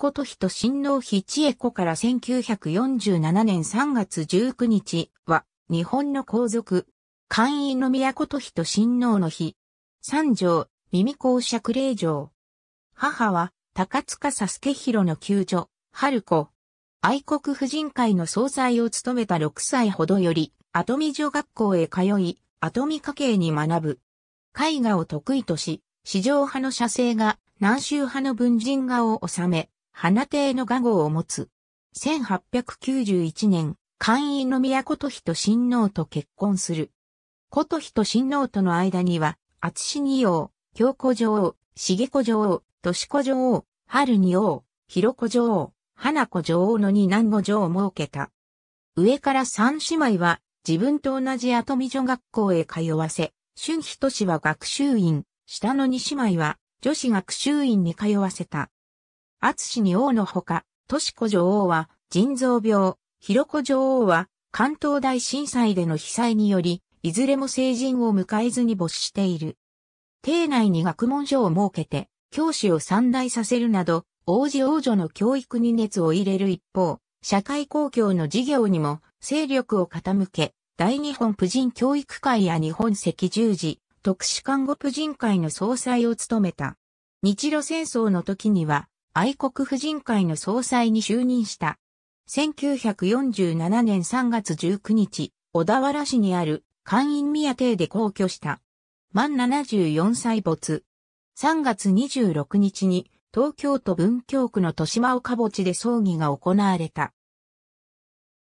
琴人と親王妃千恵子から1947年3月19日は、日本の皇族、官位の宮琴人と親王の日、三条、耳公爵令嬢。母は、高塚佐助弘の救助、春子。愛国婦人会の総裁を務めた6歳ほどより、後見女学校へ通い、後見家系に学ぶ。絵画を得意とし、市場派の写生が、南州派の文人画を収め、花邸の画号を持つ。1891年、官員の宮琴人親王と結婚する。琴人親王との間には、厚志二王、京子女王、重子女王、都市子女王、春二王、広子女王、花子女王の二男五女王を設けた。上から三姉妹は、自分と同じ後美女学校へ通わせ、春日都市は学習院、下の二姉妹は女子学習院に通わせた。厚志に王のほか、敏子女王は腎臓病、広子女王は関東大震災での被災により、いずれも成人を迎えずに没している。邸内に学問所を設けて、教師を三大させるなど、王子王女の教育に熱を入れる一方、社会公共の事業にも勢力を傾け、大日本婦人教育会や日本赤十字、特殊看護婦人会の総裁を務めた。日露戦争の時には、愛国婦人会の総裁に就任した。1947年3月19日、小田原市にある官員宮邸で皇居した。満74歳没。3月26日に東京都文京区の豊島岡墓地で葬儀が行われた。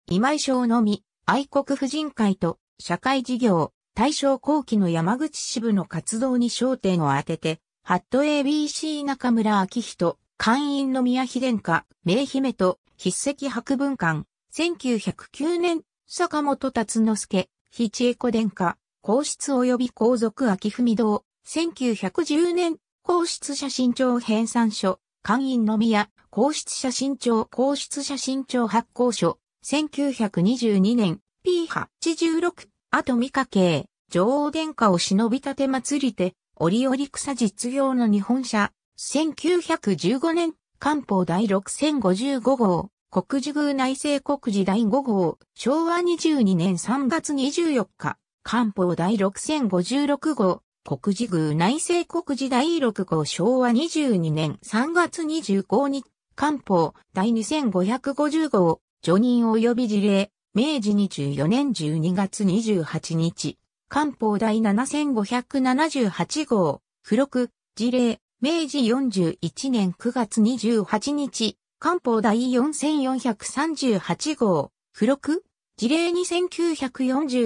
今井省のみ、愛国婦人会と社会事業、大正後期の山口支部の活動に焦点を当てて、ハット ABC 中村明人、官員の宮妃殿下、名姫と筆跡博文館、1909年、坂本達之助、非恵子殿下、皇室及び皇族秋文堂、1910年、皇室写真帳編纂書、官員の宮、皇室写真帳皇室写真帳発行書、1922年、P86、後見家系、女王殿下を忍び立て祭りて、折々草実業の日本社、1915年、官報第6055号、国事宮内政国事第5号、昭和22年3月24日、官報第6056号、国事宮内政国事第6号昭和22年3月25日、官報第2550号、除任及び事例、明治24年12月28日、官報第7578号、付録、事例、明治41年9月28日、官報第4438号、付録、事例2 9 4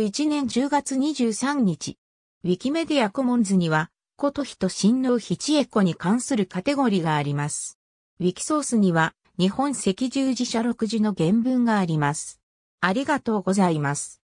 1年10月23日。ウィキメディアコモンズには、琴日と新郎日千恵子に関するカテゴリがあります。ウィキソースには、日本赤十字社六時の原文があります。ありがとうございます。